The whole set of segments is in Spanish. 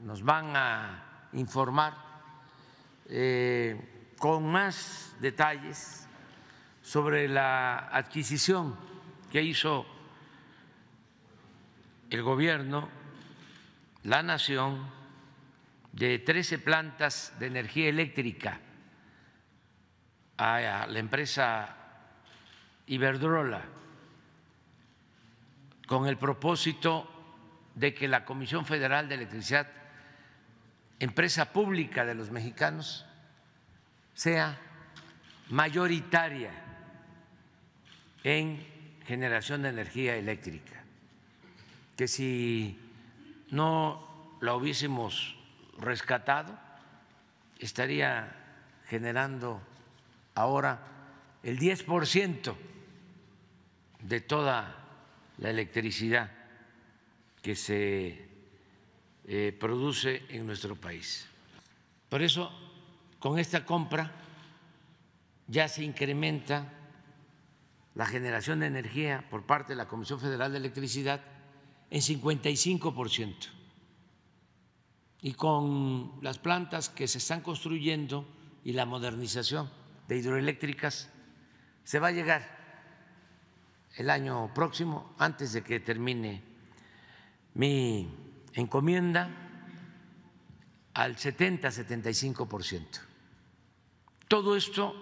nos van a informar eh, con más detalles sobre la adquisición que hizo el gobierno, la nación, de 13 plantas de energía eléctrica a la empresa Iberdrola con el propósito de que la Comisión Federal de Electricidad empresa pública de los mexicanos sea mayoritaria en generación de energía eléctrica, que si no la hubiésemos rescatado, estaría generando ahora el 10% de toda la electricidad que se eh, produce en nuestro país. Por eso, con esta compra ya se incrementa la generación de energía por parte de la Comisión Federal de Electricidad en 55 Y con las plantas que se están construyendo y la modernización de hidroeléctricas, se va a llegar el año próximo, antes de que termine mi encomienda al 70-75%. por ciento. Todo esto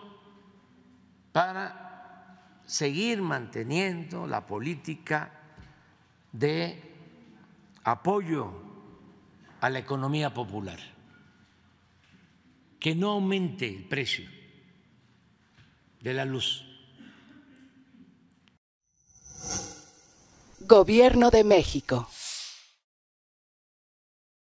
para seguir manteniendo la política de apoyo a la economía popular, que no aumente el precio de la luz. Gobierno de México.